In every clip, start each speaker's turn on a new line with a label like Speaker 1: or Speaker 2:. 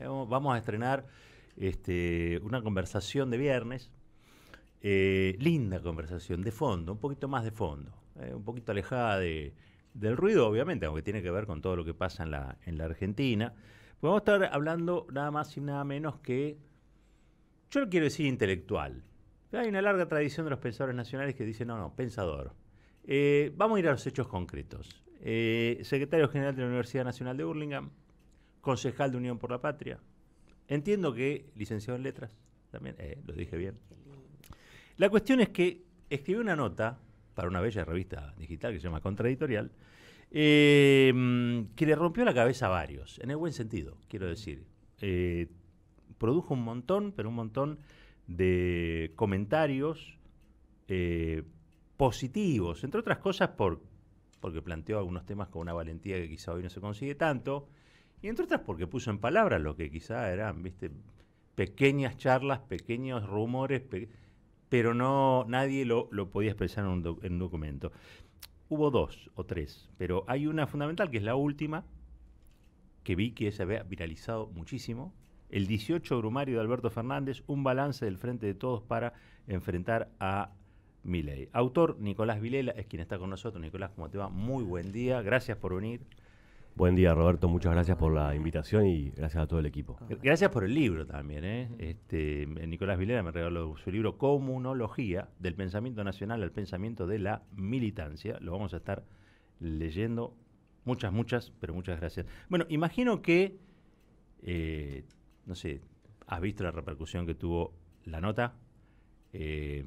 Speaker 1: Eh, vamos a estrenar este, una conversación de viernes. Eh, linda conversación, de fondo, un poquito más de fondo, eh, un poquito alejada del ruido, obviamente, aunque tiene que ver con todo lo que pasa en la, Argentina. Pues vamos a estar hablando nada más y nada menos que, yo lo quiero decir intelectual, hay una larga tradición de los pensadores nacionales que dicen, no, no, pensador. vamos a ir a los hechos concretos. secretario General de la Universidad Nacional de Burlingame, concejal de Unión por la Patria. Entiendo que licenciado en letras, también, eh, lo dije bien. La cuestión es que escribió una nota para una bella revista digital que se llama Contradictorial eh, que le rompió la cabeza a varios, en el buen sentido, quiero decir. Eh, produjo un montón, pero un montón de comentarios positivos, entre otras cosas porque planteó algunos temas con una valentía que quizá hoy no se consigue tanto, y entre otras porque puso en palabras lo que quizá eran, viste, pequeñas charlas, pequeños rumores, pero no nadie lo, podía expresar en un, documento. Hubo dos o tres, pero hay una fundamental que es la última, que vi que se había viralizado muchísimo. El 18 Brumario de Alberto Fernández, un balance del Frente de Todos para enfrentar a Milei. Autor Nicolás Vilela es quien está con nosotros. Nicolás, ¿cómo te va? Muy buen día, gracias por venir.
Speaker 2: Buen día, Roberto. Muchas gracias por la invitación y gracias a todo
Speaker 1: el equipo. Gracias por el libro también. ¿eh? Este, ¿eh? Nicolás Vilera me regaló su libro Comunología, del pensamiento nacional al pensamiento de la militancia. Lo vamos a estar leyendo. Muchas, muchas, pero muchas gracias. Bueno, imagino que, eh, no sé, has visto la repercusión que tuvo la nota. Eh,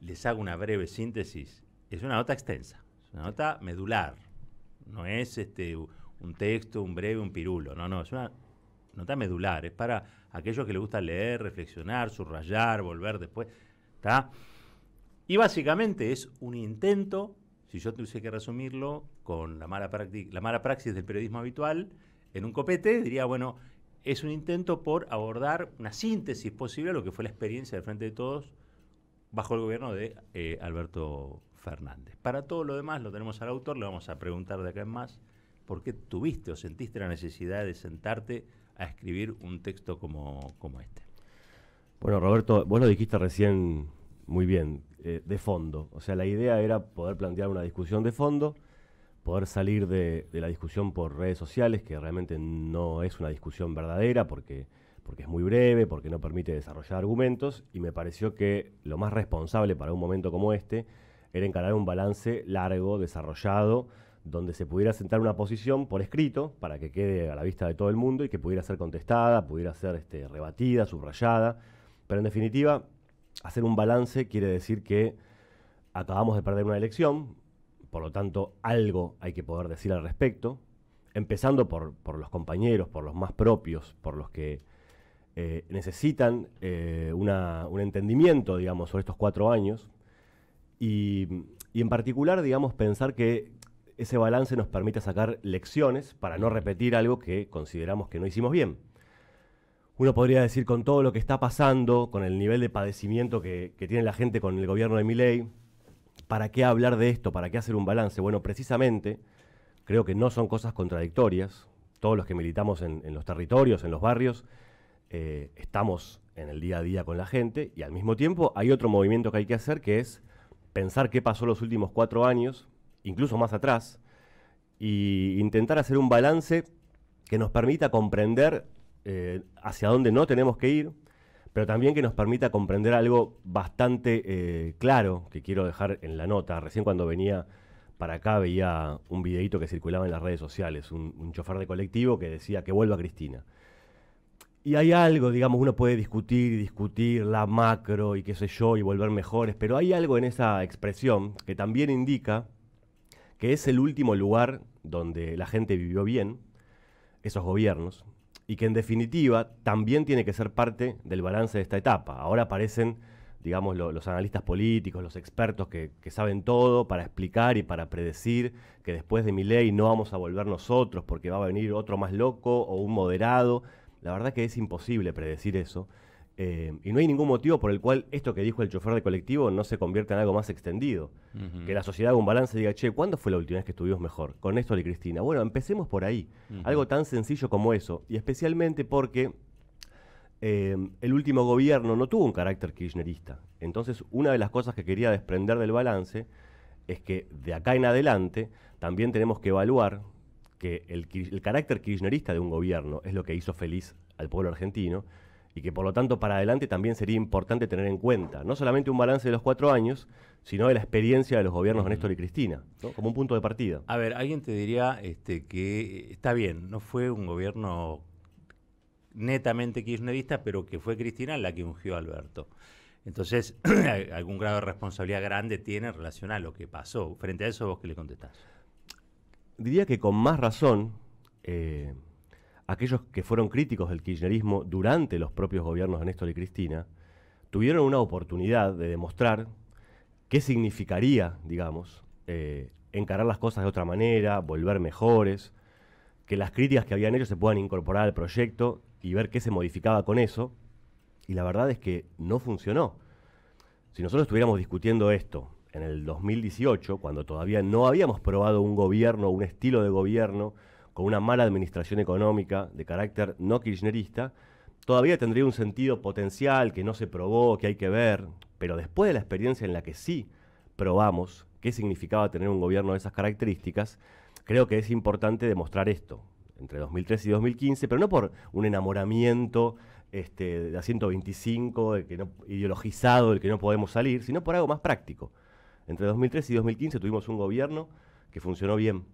Speaker 1: les hago una breve síntesis. Es una nota extensa, es una nota medular. No es este un texto, un breve, un pirulo. No, no, es una nota medular, es para aquellos que les gusta leer, reflexionar, subrayar, volver después. Y básicamente es un intento, si yo tuviese que resumirlo con la mala, la mala praxis del periodismo habitual, en un copete, diría, bueno, es un intento por abordar una síntesis posible a lo que fue la experiencia del Frente de Todos bajo el gobierno de eh, Alberto Fernández. Para todo lo demás lo tenemos al autor, le vamos a preguntar de acá en más por qué tuviste o sentiste la necesidad de sentarte a escribir un texto como, este.
Speaker 2: Bueno, Roberto, vos lo dijiste recién muy bien, eh, de
Speaker 1: fondo. O
Speaker 2: sea, la idea era poder plantear una discusión de fondo, poder salir de, la discusión por redes sociales, que realmente no es una discusión verdadera porque, porque es muy breve, porque no permite desarrollar argumentos, y me pareció que lo más responsable para un momento como este era encarar un balance largo, desarrollado, donde se pudiera sentar una posición por escrito para que quede a la vista de todo el mundo y que pudiera ser contestada, pudiera ser este, rebatida, subrayada. Pero en definitiva, hacer un balance quiere decir que acabamos de perder una elección, por lo tanto algo hay que poder decir al respecto, empezando por, los compañeros, por los más propios, por los que eh, necesitan eh, un entendimiento, digamos, sobre estos cuatro años. Y, y en particular, digamos, pensar que, ese balance nos permite sacar lecciones para no repetir algo que consideramos que no hicimos bien. Uno podría decir con todo lo que está pasando, con el nivel de padecimiento que, tiene la gente con el gobierno de Miley, ¿para qué hablar de esto? ¿Para qué hacer un balance? Bueno, precisamente creo que no son cosas contradictorias. Todos los que militamos en, los territorios, en los barrios, eh, estamos en el día a día con la gente y al mismo tiempo hay otro movimiento que hay que hacer que es pensar qué pasó los últimos cuatro años incluso más atrás, e intentar hacer un balance que nos permita comprender eh, hacia dónde no tenemos que ir, pero también que nos permita comprender algo bastante eh, claro que quiero dejar en la nota. Recién cuando venía para acá veía un videito que circulaba en las redes sociales, un, un chofer de colectivo que decía que vuelva Cristina. Y hay algo, digamos, uno puede discutir y discutir la macro y qué sé yo y volver mejores, pero hay algo en esa expresión que también indica que es el último lugar donde la gente vivió bien, esos gobiernos, y que en definitiva también tiene que ser parte del balance de esta etapa. Ahora aparecen, digamos, los analistas políticos, los expertos que, que, saben todo para explicar y para predecir que después de mi ley no vamos a volver nosotros porque va a venir otro más loco o un moderado. La verdad que es imposible predecir eso. Eh, y no hay ningún motivo por el cual esto que dijo el chofer de colectivo no se convierta en algo más extendido. Que la sociedad haga un balance diga, che, ¿cuándo fue la última vez que estuvimos mejor? Con esto y Cristina. Bueno, empecemos por ahí. Algo tan sencillo como eso. Y especialmente porque eh, el último gobierno no tuvo un carácter kirchnerista. Entonces, una de las cosas que quería desprender del balance es que de acá en adelante también tenemos que evaluar que el carácter kirchnerista de un gobierno es lo que hizo feliz al pueblo argentino y que por lo tanto para adelante también sería importante tener en cuenta, no solamente un balance de los cuatro años, sino de la experiencia de los gobiernos de Néstor y Cristina, como un punto de partida.
Speaker 1: A ver, alguien te diría este, que eh, está bien, no fue un gobierno netamente kirchnerista, pero que fue Cristina la que ungió a Alberto. Entonces, algún grado de responsabilidad grande tiene en relación a lo que pasó. Frente a eso, vos qué le contestás.
Speaker 2: Diría que con más razón... Eh, aquellos que fueron críticos del kirchnerismo durante los propios gobiernos de Néstor y Cristina, tuvieron una oportunidad de demostrar qué significaría, digamos, eh, encarar las cosas de otra manera, volver mejores, que las críticas que habían hecho se puedan incorporar al proyecto y ver qué se modificaba con eso. Y la verdad es que no funcionó. Si nosotros estuviéramos discutiendo esto en el 2018, cuando todavía no habíamos probado un gobierno, un estilo de gobierno, con una mala administración económica de carácter no kirchnerista, todavía tendría un sentido potencial que no se probó, que hay que ver, pero después de la experiencia en la que sí probamos qué significaba tener un gobierno de esas características, creo que es importante demostrar esto entre 2003 y 2015, pero no por un enamoramiento este, de a 125, ideologizado, del que no podemos salir, sino por algo más práctico. Entre 2003 y 2015 tuvimos un gobierno que funcionó bien,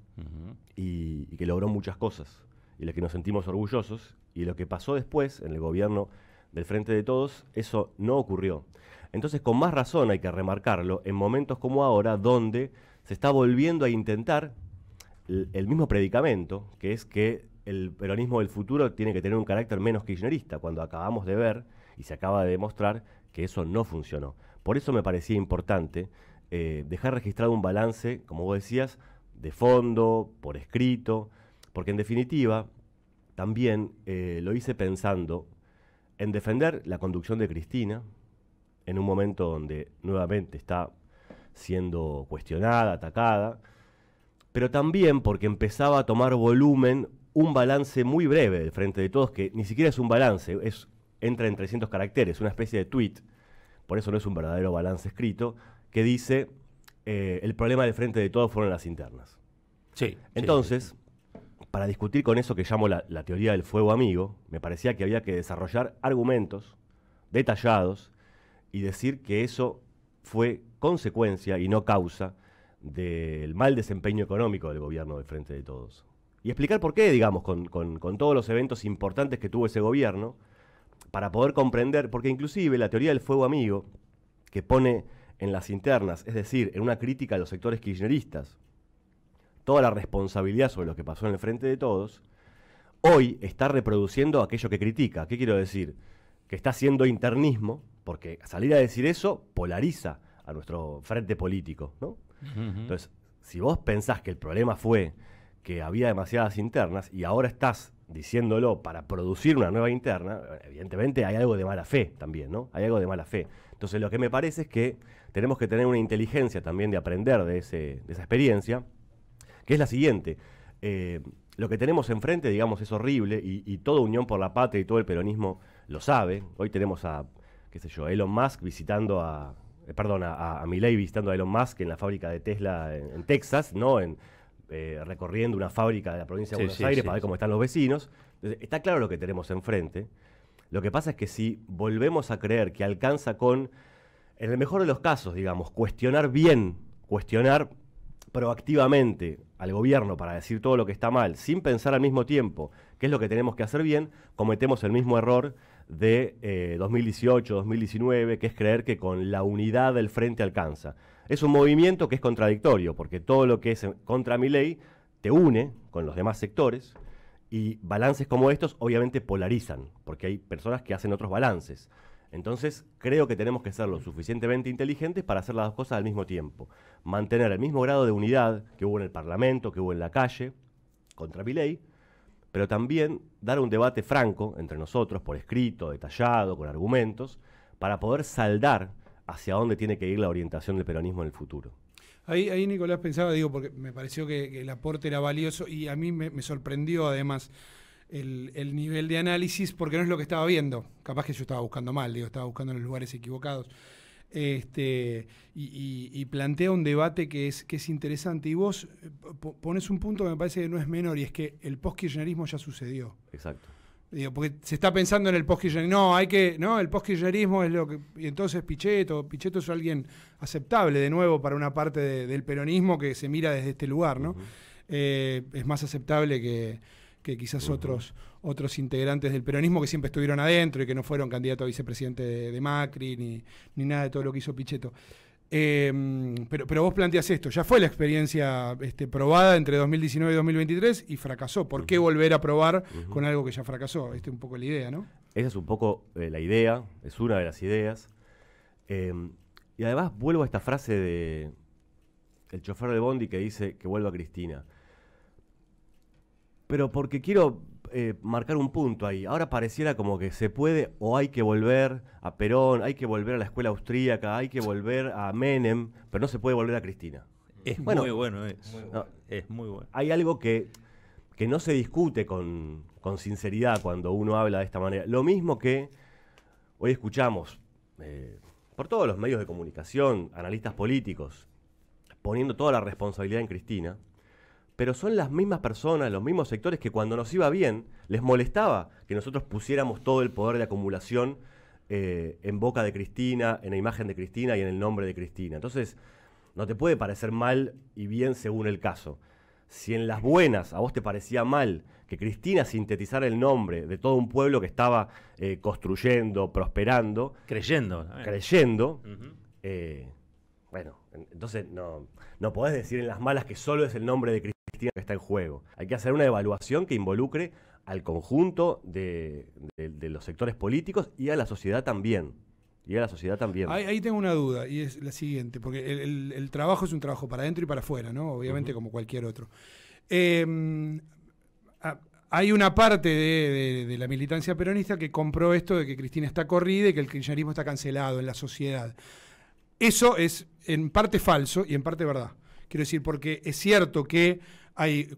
Speaker 2: y, que logró muchas cosas y de las que nos sentimos orgullosos. Y lo que pasó después en el gobierno del Frente de Todos, eso no ocurrió. Entonces, con más razón hay que remarcarlo en momentos como ahora, donde se está volviendo a intentar el, mismo predicamento, que es que el peronismo del futuro tiene que tener un carácter menos kirchnerista, cuando acabamos de ver y se acaba de demostrar que eso no funcionó. Por eso me parecía importante eh, dejar registrado un balance, como vos decías, de fondo, por escrito, porque en definitiva también eh, lo hice pensando en defender la conducción de Cristina, en un momento donde nuevamente está siendo cuestionada, atacada, pero también porque empezaba a tomar volumen un balance muy breve del Frente de Todos, que ni siquiera es un balance, es, entra en 300 caracteres, una especie de tweet, por eso no es un verdadero balance escrito, que dice eh, el problema del frente de todos fueron las internas. Sí. Entonces, para discutir con eso que llamo la, teoría del fuego amigo, me parecía que había que desarrollar argumentos detallados y decir que eso fue consecuencia y no causa del mal desempeño económico del gobierno del Frente de Todos. Y explicar por qué, digamos, con, todos los eventos importantes que tuvo ese gobierno, para poder comprender, porque inclusive la teoría del fuego amigo, que pone en las internas, es decir, en una crítica a los sectores kirchneristas, toda la responsabilidad sobre lo que pasó en el frente de todos, hoy está reproduciendo aquello que critica. ¿Qué quiero decir? Que está haciendo internismo, porque salir a decir eso polariza a nuestro frente político, ¿no? Entonces, si vos pensás que el problema fue que había demasiadas internas y ahora estás diciéndolo para producir una nueva interna, evidentemente hay algo de mala fe también, ¿no? Hay algo de mala fe. Entonces, lo que me parece es que tenemos que tener una inteligencia también de aprender de, esa experiencia, que es la siguiente. Eh, lo que tenemos enfrente, digamos, es horrible y, toda Unión por la Patria y todo el peronismo lo sabe. Hoy tenemos a, qué sé yo, Elon Musk visitando a, eh, perdón, a, a Milley visitando a Elon Musk en la fábrica de Tesla en, Texas, ¿no? En, eh, recorriendo una fábrica de la provincia de Buenos Aires para ver cómo están los vecinos. está claro lo que tenemos enfrente. Lo que pasa es que si volvemos a creer que alcanza con en el mejor de los casos, digamos, cuestionar bien, cuestionar proactivamente al gobierno para decir todo lo que está mal, sin pensar al mismo tiempo qué es lo que tenemos que hacer bien, cometemos el mismo error de 2018-2019, eh, que es creer que con la unidad del frente alcanza. Es un movimiento que es contradictorio, porque todo lo que es contra mi ley te une con los demás sectores y balances como estos obviamente polarizan, porque hay personas que hacen otros balances. Entonces, creo que tenemos que ser lo suficientemente inteligentes para hacer las dos cosas al mismo tiempo. Mantener el mismo grado de unidad que hubo en el Parlamento, que hubo en la calle, contra Piley, pero también dar un debate franco entre nosotros, por escrito, detallado, con argumentos, para poder saldar hacia dónde tiene que ir la orientación del peronismo en el futuro.
Speaker 3: Ahí, ahí Nicolás pensaba, digo, porque me pareció que, el aporte era valioso y a mí me sorprendió además el, nivel de análisis porque no es lo que estaba viendo. Capaz que yo estaba buscando mal, digo, estaba buscando en los lugares equivocados. Este, y, plantea un debate que es, que es interesante. Y vos eh, pones un punto que me parece que no es menor, y es que el post-kirchnerismo ya sucedió. Exacto. porque se está pensando en el post-kirchnerismo. No, hay que. No, el post-kirchnerismo es lo que. Y entonces Pichetto. Pichetto es alguien aceptable, de nuevo, para una parte del peronismo que se mira desde este lugar, ¿no? Eh, es más aceptable que que quizás otros, otros integrantes del peronismo que siempre estuvieron adentro y que no fueron candidato a vicepresidente de, Macri ni, nada de todo lo que hizo Pichetto. Em, pero, vos planteas esto, ya fue la experiencia este, probada entre 2019 y 2023 y fracasó. ¿Por qué volver a probar con algo que ya fracasó? Esta es un poco la idea, ¿no?
Speaker 2: Esa es un poco eh, la idea, es una de las ideas. Em, y además vuelvo a esta frase de el chofer de Bondi que dice que vuelva Cristina pero porque quiero eh, marcar un punto ahí. Ahora pareciera como que se puede o hay que volver a Perón, hay que volver a la escuela austríaca, hay que volver a Menem, pero no se puede volver a Cristina. Es bueno, muy bueno, es Hay algo que, que no se discute con, sinceridad cuando uno habla de esta manera. Lo mismo que hoy escuchamos eh, por todos los medios de comunicación, analistas políticos, poniendo toda la responsabilidad en Cristina pero son las mismas personas, los mismos sectores que cuando nos iba bien les molestaba que nosotros pusiéramos todo el poder de acumulación eh, en boca de Cristina, en la imagen de Cristina y en el nombre de Cristina. Entonces, no te puede parecer mal y bien según el caso. Si en las buenas a vos te parecía mal que Cristina sintetizara el nombre de todo un pueblo que estaba eh, construyendo, prosperando. Creyendo. ¿eh? Creyendo. bueno, entonces no, no podés decir en las malas que solo es el nombre de Cristina que está en juego. Hay que hacer una evaluación que involucre al conjunto de, los sectores políticos y a la sociedad también. Y a la sociedad también. Ahí,
Speaker 3: tengo una duda, y es la siguiente, porque el, trabajo es un trabajo para adentro y para afuera, ¿no? Obviamente como cualquier otro. Em, hay una parte de, de, la militancia peronista que compró esto de que Cristina está corrida y que el kirchnerismo está cancelado en la sociedad. Eso es en parte falso y en parte verdad. Quiero decir, porque es cierto que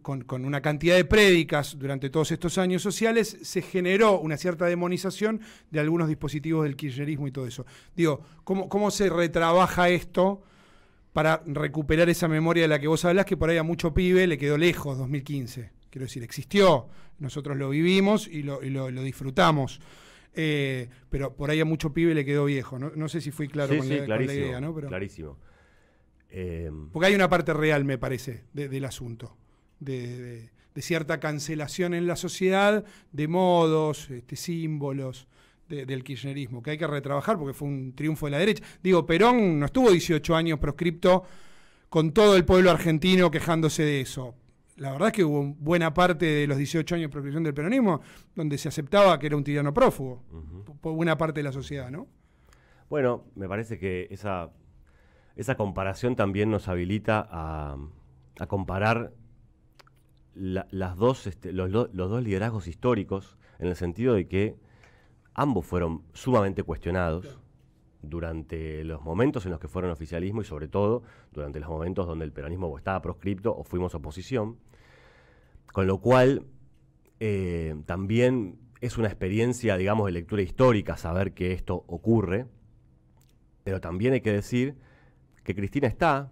Speaker 3: con, una cantidad de prédicas durante todos estos años sociales, se generó una cierta demonización de algunos dispositivos del kirchnerismo y todo eso. Digo, ¿cómo, se retrabaja esto para recuperar esa memoria de la que vos hablás, que por ahí a mucho pibe le quedó lejos 2015? Quiero decir, existió, nosotros lo vivimos y lo, disfrutamos. Eh, pero por ahí a mucho pibe le quedó viejo. No, sé si fui claro con, la, idea, ¿no? Clarísimo.
Speaker 2: Eh, porque
Speaker 3: hay una parte real, me parece, del asunto de, cierta cancelación en la sociedad de modos, este, símbolos. del kirchnerismo, que hay que retrabajar porque fue un triunfo de la derecha. Digo, Perón no estuvo 18 años proscripto con todo el pueblo argentino quejándose de eso. La verdad es que hubo buena parte de los 18 años de proscripción del peronismo donde se aceptaba que era un tirano prófugo por buena parte de la sociedad, ¿no?
Speaker 2: Bueno, me parece que esa, esa comparación también nos habilita a comparar las dos, este, los, dos liderazgos históricos, en el sentido de que ambos fueron sumamente cuestionados durante los momentos en los que fueron oficialismo y sobre todo durante los momentos donde el peronismo estaba proscripto o fuimos oposición. Con lo cual, eh, también es una experiencia, digamos, de lectura histórica saber que esto ocurre, pero también hay que decir que Cristina está,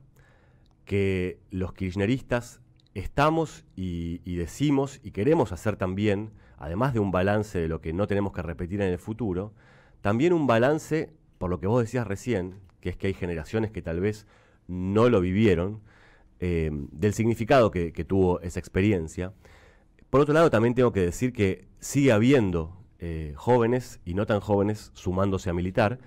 Speaker 2: que los kirchneristas estamos y, decimos y queremos hacer también, además de un balance de lo que no tenemos que repetir en el futuro, también un balance, por lo que vos decías recién, que es que hay generaciones que tal vez no lo vivieron, eh, del significado que, tuvo esa experiencia. Por otro lado, también tengo que decir que sigue habiendo eh, jóvenes y no tan jóvenes sumándose a militar.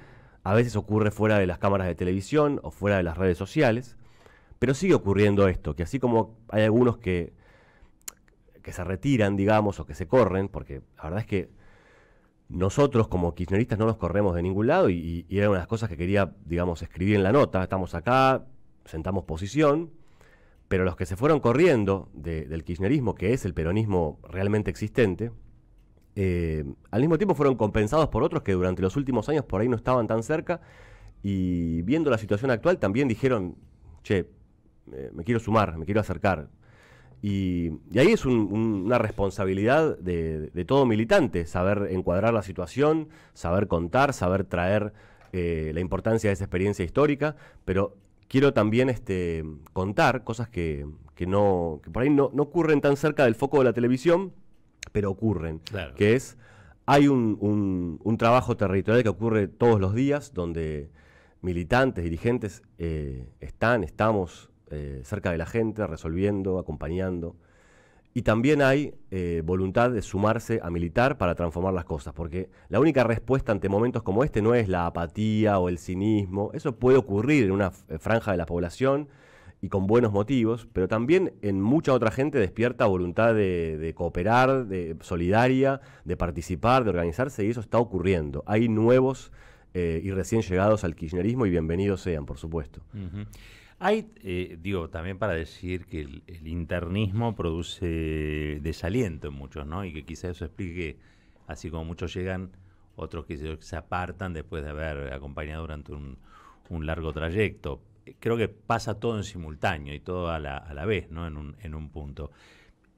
Speaker 2: A veces ocurre fuera de las cámaras de televisión o fuera de las redes sociales. Pero sigue ocurriendo esto, que así como hay algunos que, que se retiran, digamos, o que se corren, porque la verdad es que nosotros como kirchneristas no nos corremos de ningún lado y, era una de las cosas que quería, digamos, escribir en la nota. Estamos acá, sentamos posición, pero los que se fueron corriendo del kirchnerismo, que es el peronismo realmente existente, eh, al mismo tiempo fueron compensados por otros que durante los últimos años por ahí no estaban tan cerca y viendo la situación actual también dijeron, che, me quiero sumar, me quiero acercar. Y, ahí es una responsabilidad de, todo militante, saber encuadrar la situación, saber contar, saber traer eh, la importancia de esa experiencia histórica, pero quiero también este, contar cosas que, no, por ahí no, ocurren tan cerca del foco de la televisión, pero ocurren, que es, hay un, trabajo territorial que ocurre todos los días, donde militantes, dirigentes eh, están, estamos eh, cerca de la gente, resolviendo, acompañando. Y también hay eh, voluntad de sumarse a militar para transformar las cosas, porque la única respuesta ante momentos como este no es la apatía o el cinismo, eso puede ocurrir en una eh, franja de la población y con buenos motivos, pero también en mucha otra gente despierta voluntad de, cooperar, de solidaria, de participar, de organizarse, y eso está ocurriendo. Hay nuevos y recién llegados al kirchnerismo y bienvenidos sean, por
Speaker 1: supuesto. Hay, eh, digo, también para decir que el, internismo produce desaliento en muchos, ¿no? Y que quizás eso explique, así como muchos llegan, otros que se, apartan después de haber acompañado durante un, largo trayecto. Eh, creo que pasa todo en simultáneo y todo a la, a la vez, ¿no? En un, en un punto.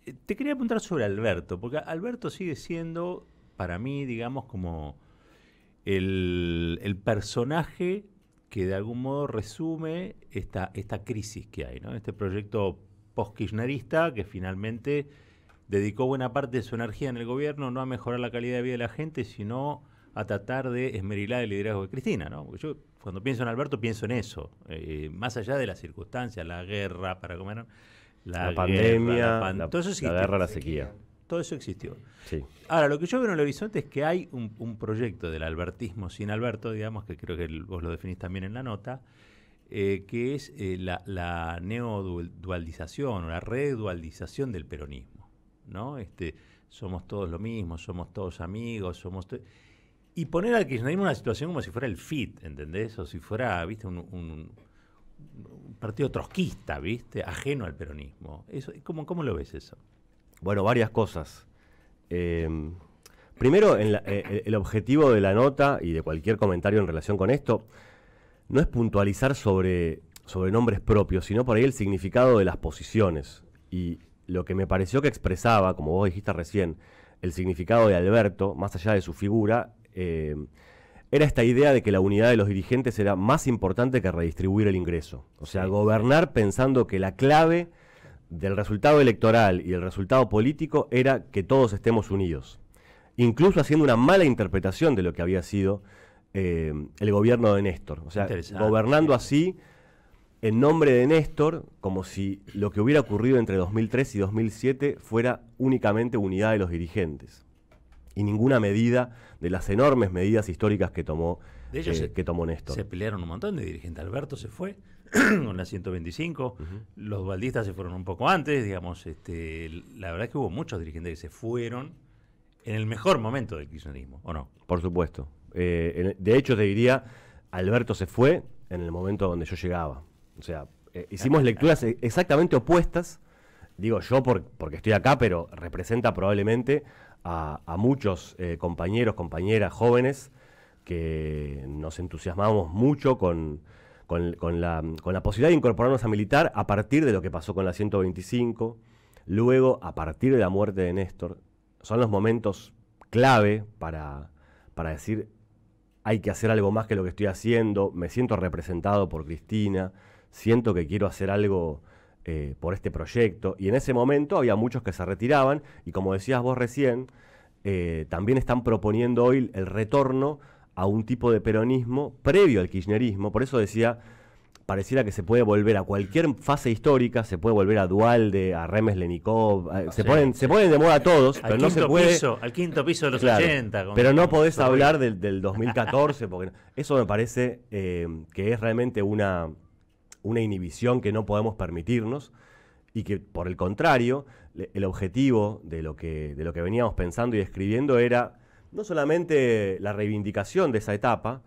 Speaker 1: Eh, te quería apuntar sobre Alberto, porque Alberto sigue siendo, para mí, digamos, como el, el personaje que de algún modo resume esta, esta crisis que hay, ¿no? Este proyecto post-kirchnerista que finalmente dedicó buena parte de su energía en el gobierno no a mejorar la calidad de vida de la gente, sino a tratar de esmerilar el liderazgo de Cristina, yo cuando pienso en Alberto pienso en eso, eh, más allá de las circunstancias, la guerra, para comer, la, pandemia, la, la guerra, la sequía todo eso existió. Ahora, lo que yo veo en el horizonte es que hay un, proyecto del albertismo sin Alberto, digamos, que creo que vos lo definís también en la nota, eh, que es eh, la, neodualización la redualización del peronismo. ¿no? Este, somos todos lo mismo, somos todos amigos, somos... Y poner al kirchnerismo en una situación como si fuera el FIT, ¿entendés? O si fuera, viste, un, partido trotskista, ¿viste? Ajeno al peronismo. Eso, ¿Cómo lo ves eso?
Speaker 2: Bueno, varias cosas. Em, primero, en eh, eh, el objetivo de la nota y de cualquier comentario en relación con esto no es puntualizar sobre, sobre nombres propios, sino por ahí el significado de las posiciones. Y lo que me pareció que expresaba, como vos dijiste recién, el significado de Alberto, más allá de su figura, em, era esta idea de que la unidad de los dirigentes era más importante que redistribuir el ingreso. O sea, gobernar pensando que la clave del resultado electoral y el resultado político era que todos estemos unidos, incluso haciendo una mala interpretación de lo que había sido eh, el gobierno de Néstor. O sea, gobernando así en nombre de Néstor, como si lo que hubiera ocurrido entre 2003 y 2007 fuera únicamente unidad de los dirigentes y ninguna medida de las enormes medidas históricas que tomó, eh, que tomó Néstor. Se
Speaker 1: pelearon un montón de dirigentes. Alberto se fue, con la 125. Los baldistas se fueron un poco antes, digamos. Este, la verdad es que hubo muchos dirigentes que se fueron en el mejor momento del kirchnerismo, ¿o
Speaker 2: no? Por supuesto. Eh, de hecho, te diría, Alberto se fue en el momento donde yo llegaba. O sea, eh, hicimos lecturas e, exactamente opuestas. Digo yo porque estoy acá, pero representa probablemente a, muchos eh, compañeros, compañeras jóvenes que nos entusiasmamos mucho con, con, la, posibilidad de incorporarnos a militar a partir de lo que pasó con la 125, luego a partir de la muerte de Néstor. Son los momentos clave para, para decir hay que hacer algo más que lo que estoy haciendo, me siento representado por Cristina, siento que quiero hacer algo eh, por este proyecto. Y en ese momento había muchos que se retiraban y como decías vos recién, eh, también están proponiendo hoy el retorno a un tipo de peronismo previo al kirchnerismo, por eso decía, pareciera que se puede volver a cualquier fase histórica, se puede volver a Dualde, a Remes Lenikov, ah, se, ponen, se de moda todos, pero no se puede...
Speaker 1: al quinto piso de los 80. pero no podés hablar
Speaker 2: del, 2014, porque eso me parece eh, que es realmente una, una inhibición que no podemos permitirnos y que por el contrario, el objetivo de lo que, de lo que veníamos pensando y escribiendo era no solamente la reivindicación de esa etapa,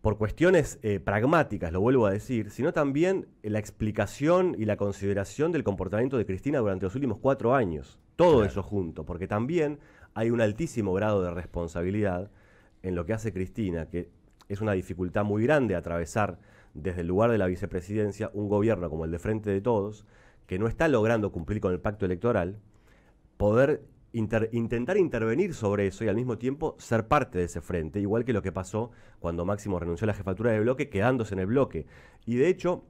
Speaker 2: por cuestiones eh, pragmáticas, lo vuelvo a decir, sino también la explicación y la consideración del comportamiento de Cristina durante los últimos cuatro años. Todo eso junto, porque también hay un altísimo grado de responsabilidad en lo que hace Cristina, que es una dificultad muy grande atravesar desde el lugar de la vicepresidencia un gobierno como el de Frente de Todos, que no está logrando cumplir con el pacto electoral, poder intentar intervenir sobre eso y al mismo tiempo ser parte de ese frente, igual que lo que pasó cuando Máximo renunció a la jefatura de bloque, quedándose en el bloque. Y de hecho...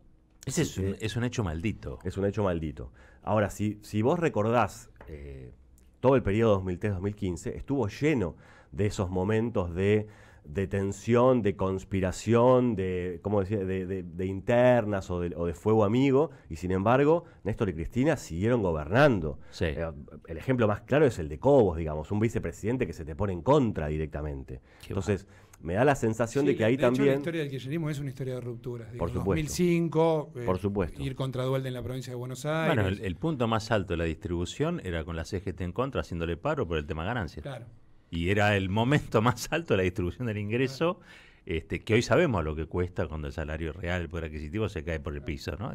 Speaker 2: Ese es, eh, un, hecho maldito. Es un hecho maldito. Ahora, si, si vos recordás... Eh, todo el periodo 2003-2015 estuvo lleno de esos momentos de de tensión, de conspiración, de, ¿cómo decía? de, internas o de, fuego amigo, y sin embargo, Néstor y Cristina siguieron gobernando. Eh, el ejemplo más claro es el de Cobos, digamos, un vicepresidente que se te pone en contra directamente. Entonces, me da la sensación de que ahí también... la
Speaker 3: historia del kirchnerismo es una historia de rupturas. Por supuesto. 2005, eh, Por supuesto. ir contra Dualde en la provincia de Buenos Aires. Bueno,
Speaker 1: el, punto más alto de la distribución era con la CGT en contra, haciéndole paro por el tema ganancias. Claro y era el momento más alto de la distribución del ingreso. Este, que hoy sabemos lo que cuesta cuando el salario real, por adquisitivo se cae por el piso, ¿no?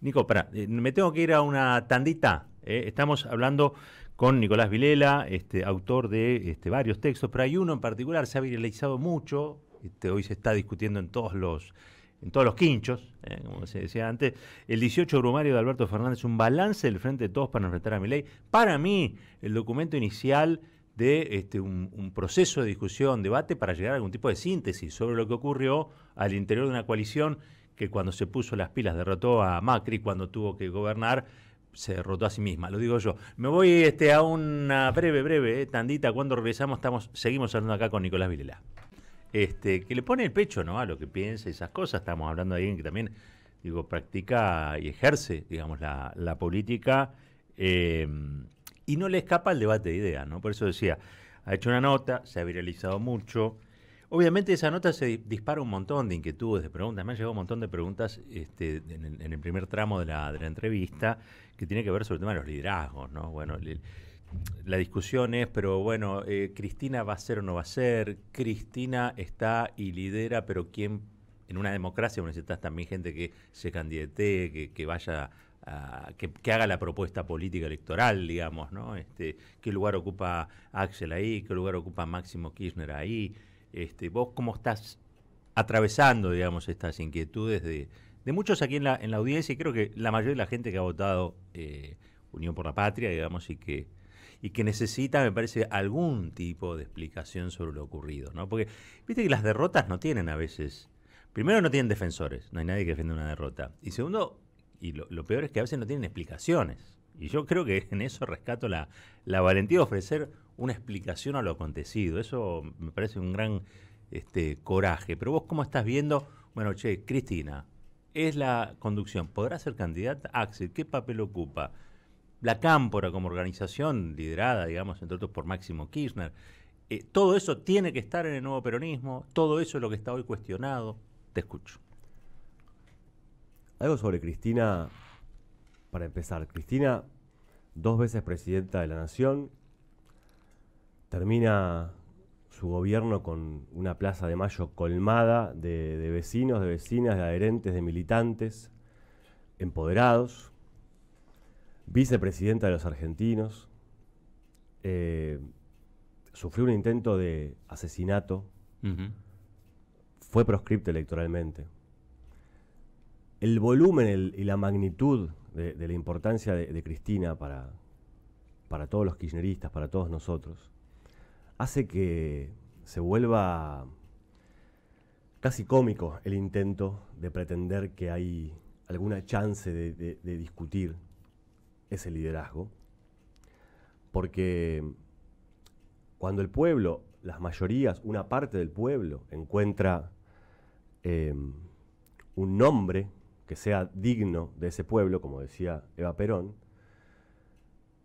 Speaker 1: Nico, para, eh, me tengo que ir a una tandita. Eh, estamos hablando con Nicolás Vilela, este, autor de este, varios textos, pero hay uno en particular, se ha viralizado mucho, hoy se está discutiendo en todos los en todos los quinchos, eh, como se decía antes, el 18 brumario de Alberto Fernández, un balance del Frente de Todos para enfrentar a mi ley. Para mí, el documento inicial de este, un, proceso de discusión, debate, para llegar a algún tipo de síntesis sobre lo que ocurrió al interior de una coalición que cuando se puso las pilas derrotó a Macri cuando tuvo que gobernar, se derrotó a sí misma, lo digo yo. Me voy este, a una breve, breve eh, tandita. Cuando regresamos, estamos, seguimos hablando acá con Nicolás Vilela. Este, que le pone el pecho ¿no? a lo que piensa y esas cosas. Estamos hablando de alguien que también digo, practica y ejerce digamos, la, política. Eh, y no le escapa el debate de ideas, ¿no? Por eso decía, ha hecho una nota, se ha viralizado mucho. Obviamente esa nota se dispara un montón de inquietudes, de preguntas. Me han llegado un montón de preguntas este, en, el, primer tramo de la, entrevista que tiene que ver sobre el tema de los liderazgos, ¿no? Bueno, la discusión es, pero bueno, eh, Cristina va a ser o no va a ser, Cristina está y lidera, pero ¿quién en una democracia necesitas también gente que se candidate, que, que vaya que, haga la propuesta política electoral, digamos, ¿no? Este, ¿Qué lugar ocupa Axel ahí? ¿Qué lugar ocupa Máximo Kirchner ahí? Este, ¿Vos cómo estás atravesando, digamos, estas inquietudes de, muchos aquí en la, audiencia y creo que la mayoría de la gente que ha votado eh, Unión por la Patria, digamos, y que, y que necesita, me parece, algún tipo de explicación sobre lo ocurrido, ¿no? Porque, viste que las derrotas no tienen a veces... Primero, no tienen defensores, no hay nadie que defienda una derrota. Y segundo, y lo, peor es que a veces no tienen explicaciones. Y yo creo que en eso rescato la, valentía de ofrecer una explicación a lo acontecido. Eso me parece un gran este, coraje. Pero vos cómo estás viendo, bueno, che, Cristina, es la conducción, ¿podrá ser candidata? Axel, ¿qué papel ocupa? La Cámpora como organización, liderada, digamos, entre otros por Máximo Kirchner. Eh, todo eso tiene que estar en el nuevo peronismo, todo eso es lo que está hoy cuestionado. Te escucho.
Speaker 2: Algo sobre Cristina, para empezar. Cristina, dos veces presidenta de la Nación, termina su gobierno con una plaza de mayo colmada de, vecinos, de vecinas, de adherentes, de militantes, empoderados, vicepresidenta de los argentinos, eh, sufrió un intento de asesinato, fue proscripta electoralmente el volumen y la magnitud de, la importancia de, Cristina para, para todos los kirchneristas, para todos nosotros, hace que se vuelva casi cómico el intento de pretender que hay alguna chance de, discutir ese liderazgo, porque cuando el pueblo, las mayorías, una parte del pueblo encuentra eh, un nombre que sea digno de ese pueblo, como decía Eva Perón,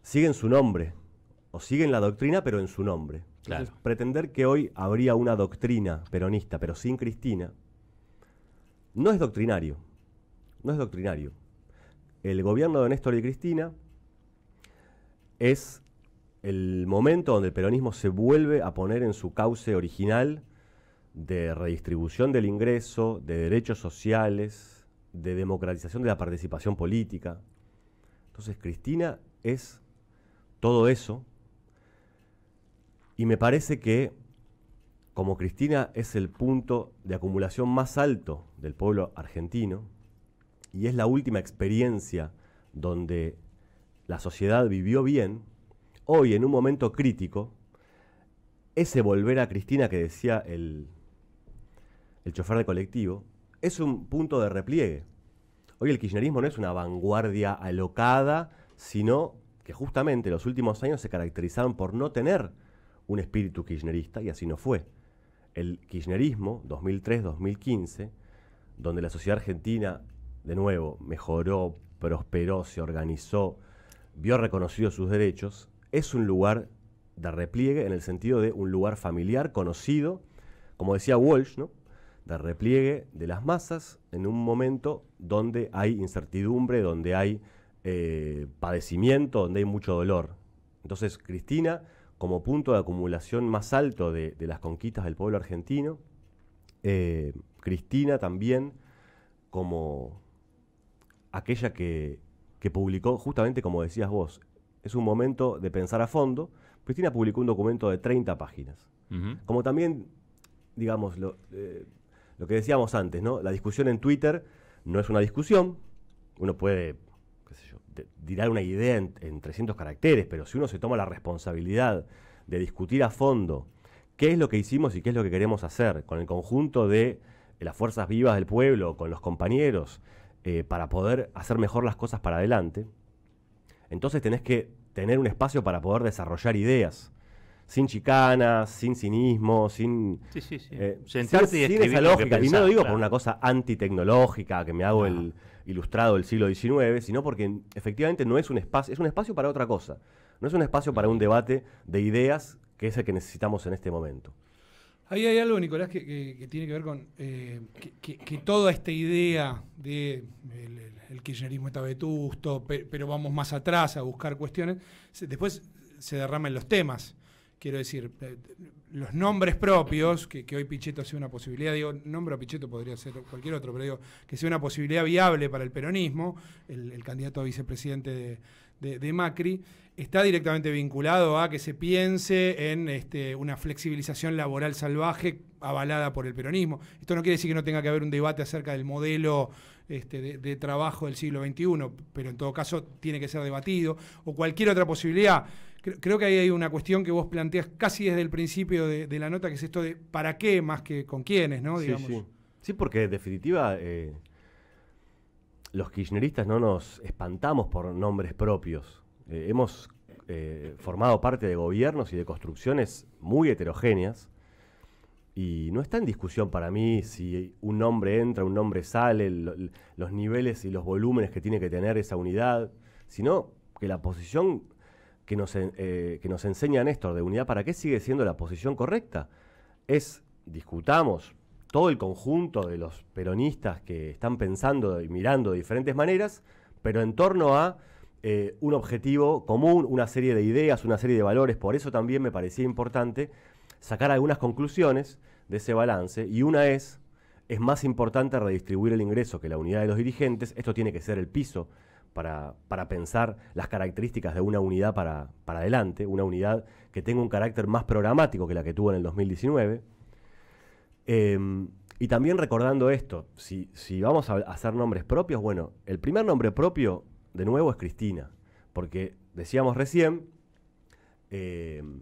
Speaker 2: siguen su nombre, o siguen la doctrina, pero en su nombre. pretender que hoy habría una doctrina peronista, pero sin Cristina, no es doctrinario. No es doctrinario. El gobierno de Néstor y Cristina es el momento donde el peronismo se vuelve a poner en su cauce original de redistribución del ingreso, de derechos sociales, de democratización de la participación política. Entonces Cristina es todo eso y me parece que como Cristina es el punto de acumulación más alto del pueblo argentino y es la última experiencia donde la sociedad vivió bien, hoy en un momento crítico, ese volver a Cristina que decía el, el chofer de colectivo, es un punto de repliegue. Hoy el kirchnerismo no es una vanguardia alocada, sino que justamente los últimos años se caracterizaron por no tener un espíritu kirchnerista y así no fue. El kirchnerismo 2003-2015, donde la sociedad argentina de nuevo mejoró, prosperó, se organizó, vio reconocidos sus derechos, es un lugar de repliegue en el sentido de un lugar familiar, conocido, como decía Walsh, ¿no? de repliegue de las masas en un momento donde hay incertidumbre, donde hay eh, padecimiento, donde hay mucho dolor. Entonces, Cristina, como punto de acumulación más alto de, las conquistas del pueblo argentino, eh, Cristina también como aquella que, publicó, justamente como decías vos, es un momento de pensar a fondo. Cristina publicó un documento de 30 páginas. Como también, digamos, lo, eh, lo que decíamos antes, ¿no? La discusión en Twitter no es una discusión. Uno puede, qué tirar una idea en, 300 caracteres, pero si uno se toma la responsabilidad de discutir a fondo qué es lo que hicimos y qué es lo que queremos hacer con el conjunto de eh, las fuerzas vivas del pueblo, con los compañeros, eh, para poder hacer mejor las cosas para adelante, entonces tenés que tener un espacio para poder desarrollar ideas, sin chicanas, sin cinismo, sin. Sí, Eh, y esa lógica. y no lo digo por una cosa antitecnológica que me hago el ilustrado del siglo XIX, sino porque efectivamente no es un espacio, es un espacio para otra cosa. No es un espacio para un debate de ideas que es el que necesitamos en este momento.
Speaker 3: Ahí hay algo, Nicolás, que, tiene que ver con eh, que, toda esta idea de el, el kirchnerismo está vetusto, pero vamos más atrás a buscar cuestiones, después se derrama los temas quiero decir, eh, los nombres propios, que, que, hoy Pichetto sea una posibilidad, digo, nombre a Pichetto podría ser cualquier otro, pero digo, que sea una posibilidad viable para el peronismo, el, candidato a vicepresidente de, Macri, está directamente vinculado a que se piense en este, una flexibilización laboral salvaje avalada por el peronismo. Esto no quiere decir que no tenga que haber un debate acerca del modelo este, de trabajo del siglo XXI, pero en todo caso tiene que ser debatido, o cualquier otra posibilidad creo, que ahí hay una cuestión que vos planteas casi desde el principio de, la nota, que es esto de para qué más que con quiénes, ¿no?
Speaker 2: Sí, porque en definitiva eh, los kirchneristas no nos espantamos por nombres propios. Eh, hemos eh, formado parte de gobiernos y de construcciones muy heterogéneas. Y no está en discusión para mí si un nombre entra, un nombre sale, los niveles y los volúmenes que tiene que tener esa unidad, sino que la posición eh, que nos, enseña Néstor de unidad para qué sigue siendo la posición correcta. Es, discutamos, todo el conjunto de los peronistas que están pensando y mirando de diferentes maneras, pero en torno a eh, un objetivo común, una serie de ideas, una serie de valores. Por eso también me parecía importante sacar algunas conclusiones de ese balance. Y una es, es más importante redistribuir el ingreso que la unidad de los dirigentes. Esto tiene que ser el piso para, para, pensar las características de una unidad para, adelante, una unidad que tenga un carácter más programático que la que tuvo en el 2019. Em, y también recordando esto, si, vamos a hacer nombres propios, bueno, el primer nombre propio, de nuevo, es Cristina, porque decíamos recién, em,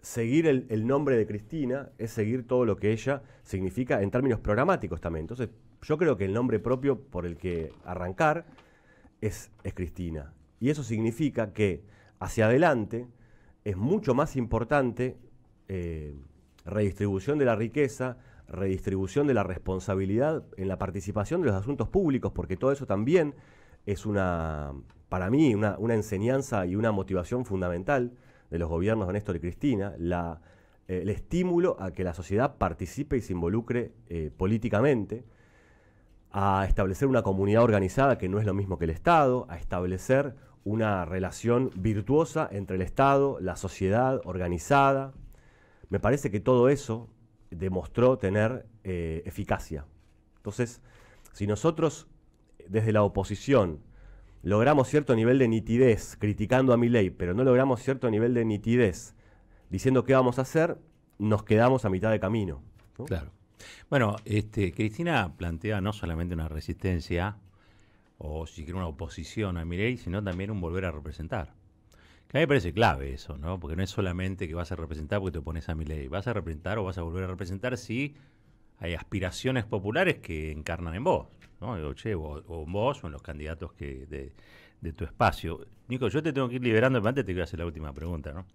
Speaker 2: seguir el, el, nombre de Cristina es seguir todo lo que ella significa en términos programáticos también. Entonces, yo creo que el nombre propio por el que arrancar es, Cristina. Y eso significa que hacia adelante es mucho más importante eh, redistribución de la riqueza, redistribución de la responsabilidad en la participación de los asuntos públicos, porque todo eso también es una, para mí, una, enseñanza y una motivación fundamental de los gobiernos de Néstor y Cristina, eh, el estímulo a que la sociedad participe y se involucre eh, políticamente a establecer una comunidad organizada, que no es lo mismo que el Estado, a establecer una relación virtuosa entre el Estado, la sociedad organizada. Me parece que todo eso demostró tener eh, eficacia. Entonces, si nosotros desde la oposición logramos cierto nivel de nitidez criticando a mi ley, pero no logramos cierto nivel de nitidez diciendo qué vamos a hacer, nos
Speaker 1: quedamos a mitad de camino. Claro. Bueno, este, Cristina plantea no solamente una resistencia o si una oposición a ley, sino también un volver a representar. Que a mí me parece clave eso, ¿no? Porque no es solamente que vas a representar porque te opones a ley. Vas a representar o vas a volver a representar si hay aspiraciones populares que encarnan en vos, ¿no? o, en vos o en los candidatos que de, de, tu espacio. Nico, yo te tengo que ir liberando, pero antes te voy a hacer la última pregunta, ¿no?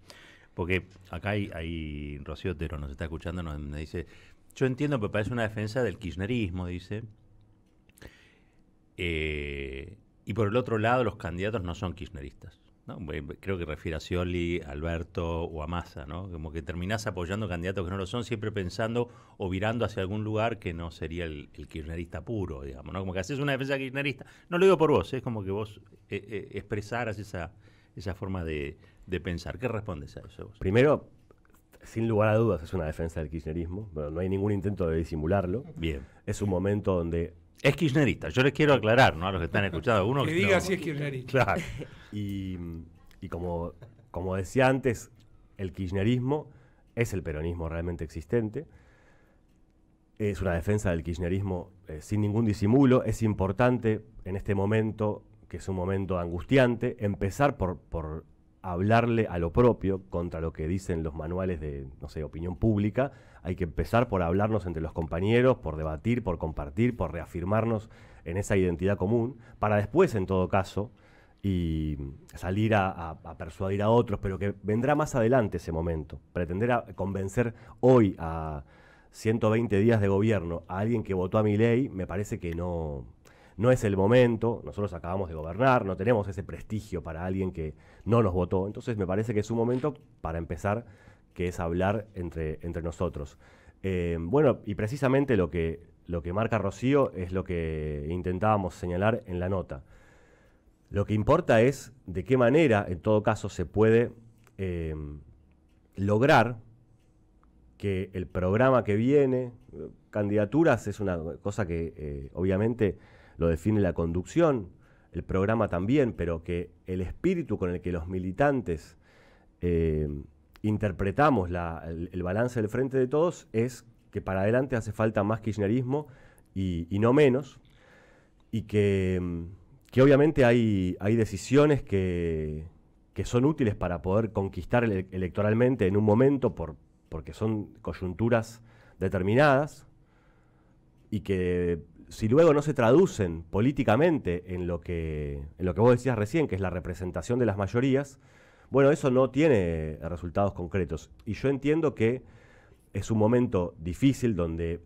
Speaker 1: Porque acá hay, Rocío Tero nos está escuchando, nos, dice, yo entiendo, pero parece una defensa del kirchnerismo, dice. Eh, y por el otro lado, los candidatos no son kirchneristas. Creo que refiere a Scioli, Alberto o a Massa, ¿no? Como que terminás apoyando candidatos que no lo son, siempre pensando o virando hacia algún lugar que no sería el, kirchnerista puro, digamos, ¿no? Como que haces una defensa kirchnerista. No lo digo por vos, es como que vos eh, eh, expresaras esa, esa forma de, de pensar. ¿Qué respondes a eso? Vos?
Speaker 2: Primero, sin lugar a dudas, es una defensa del kirchnerismo. no hay ningún intento de disimularlo. Bien. Es un momento donde. Es kirchnerista. Yo les quiero aclarar, ¿no? A los que están escuchando. Uno que, diga si es
Speaker 3: kirchnerista. Claro.
Speaker 2: Y, como, como decía antes, el kirchnerismo es el peronismo realmente existente. Es una defensa del kirchnerismo eh, sin ningún disimulo. Es importante en este momento, que es un momento angustiante, empezar por, por hablarle a lo propio contra lo que dicen los manuales de, no sé, opinión pública. Hay que empezar por hablarnos entre los compañeros, por debatir, por compartir, por reafirmarnos en esa identidad común, para después, en todo caso, y salir a, persuadir a otros, pero que vendrá más adelante ese momento. Pretender convencer hoy a 120 días de gobierno a alguien que votó a mi ley, me parece que no, no es el momento, nosotros acabamos de gobernar, no tenemos ese prestigio para alguien que no nos votó, entonces me parece que es un momento para empezar, que es hablar entre, entre nosotros. Eh, bueno, y precisamente lo que, lo que marca Rocío es lo que intentábamos señalar en la nota. Lo que importa es de qué manera, en todo caso, se puede eh, lograr que el programa que viene, eh, candidaturas es una cosa que obviamente lo define la conducción, el programa también, pero que el espíritu con el que los militantes eh, interpretamos el, balance del frente de todos es que para adelante hace falta más kirchnerismo y, no menos, y que, obviamente hay, decisiones que, son útiles para poder conquistar electoralmente en un momento por, porque son coyunturas determinadas y que si luego no se traducen políticamente en lo que, vos decías recién, que es la representación de las mayorías, bueno, eso no tiene resultados concretos. Y yo entiendo que es un momento difícil donde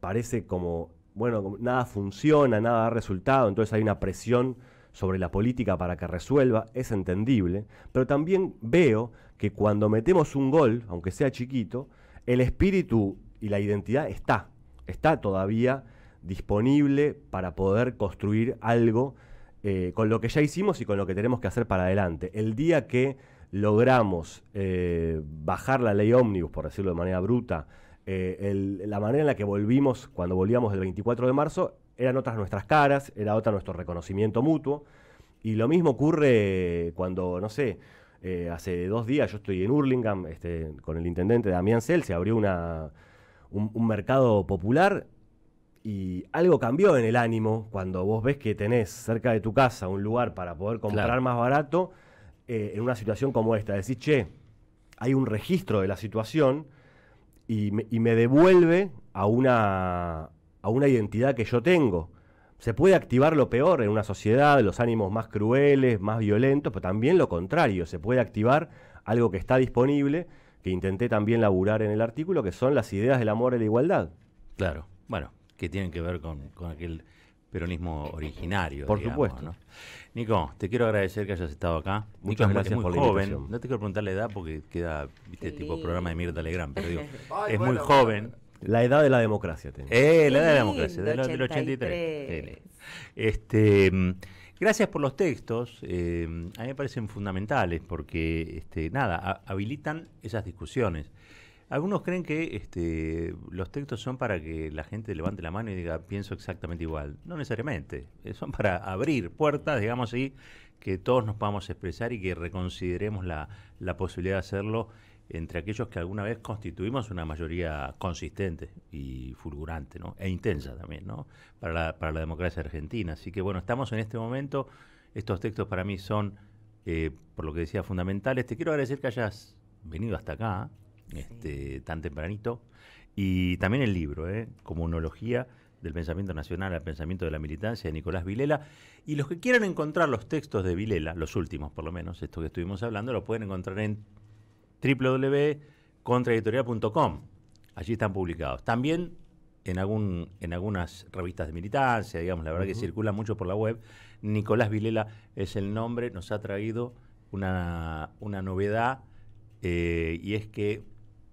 Speaker 2: parece como, bueno, nada funciona, nada da resultado, entonces hay una presión sobre la política para que resuelva, es entendible, pero también veo que cuando metemos un gol, aunque sea chiquito, el espíritu y la identidad está, está todavía disponible para poder construir algo eh, con lo que ya hicimos y con lo que tenemos que hacer para adelante. El día que logramos eh, bajar la ley ómnibus, por decirlo de manera bruta, eh, la manera en la que volvimos cuando volvíamos del 24 de marzo, eran otras nuestras caras, era otra nuestro reconocimiento mutuo. Y lo mismo ocurre cuando, no sé, hace dos días yo estoy en Hurlingham este, con el intendente Damián Cel, se abrió una, un mercado popular y algo cambió en el ánimo cuando vos ves que tenés cerca de tu casa un lugar para poder comprar más barato eh, en una situación como esta. Decís, che, hay un registro de la situación y me, devuelve a una, a una identidad que yo tengo. Se puede activar lo peor en una sociedad, los ánimos más crueles, más violentos, pero también lo contrario, se puede activar algo que está disponible, que intenté también laburar en el artículo, que son las ideas del amor y la igualdad.
Speaker 1: Claro, bueno, que tienen que ver con, aquel peronismo originario. Por supuesto. Nico, te quiero agradecer que hayas estado acá. Muchas gracias por el invitación. no te quiero preguntar la edad porque queda, viste, tipo programa de Mirta Legrand, pero digo, es muy joven. La edad de la democracia. Eh, la edad de la democracia, de 83. Este, mm, gracias por los textos. Eh, a mí me parecen fundamentales porque, este, nada, habilitan esas discusiones. Algunos creen que este, los textos son para que la gente levante la mano y diga, pienso exactamente igual. No necesariamente. Eh, son para abrir puertas, digamos así, que todos nos podamos expresar y que reconsideremos la, posibilidad de hacerlo entre aquellos que alguna vez constituimos una mayoría consistente y fulgurante, ¿no? E intensa también, ¿no? Para la, democracia argentina. Así que bueno, estamos en este momento. Estos textos para mí son, eh, por lo que decía, fundamentales. Te quiero agradecer que hayas venido hasta acá. Este, tan tempranito. Y también el libro, ¿eh? Comunología del Pensamiento Nacional al Pensamiento de la Militancia de Nicolás Vilela. Y los que quieran encontrar los textos de Vilela, los últimos por lo menos, esto que estuvimos hablando, lo pueden encontrar en www.contraeditorial.com. Allí están publicados. También en, algún, en algunas revistas de militancia, digamos, la verdad que circula mucho por la web. Nicolás Vilela es el nombre, nos ha traído una, novedad eh, y es que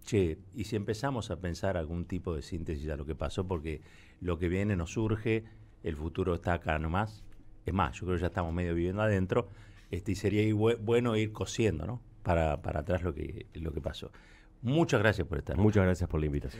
Speaker 1: che, y si empezamos a pensar algún tipo de síntesis a lo que pasó, porque lo que viene nos surge, el futuro está acá nomás. Es más, yo creo que ya estamos medio viviendo adentro, este, y sería bueno ir cosiendo, ¿no? Para, atrás lo que, lo que pasó. Muchas gracias por estar. Muchas
Speaker 2: gracias por la invitación.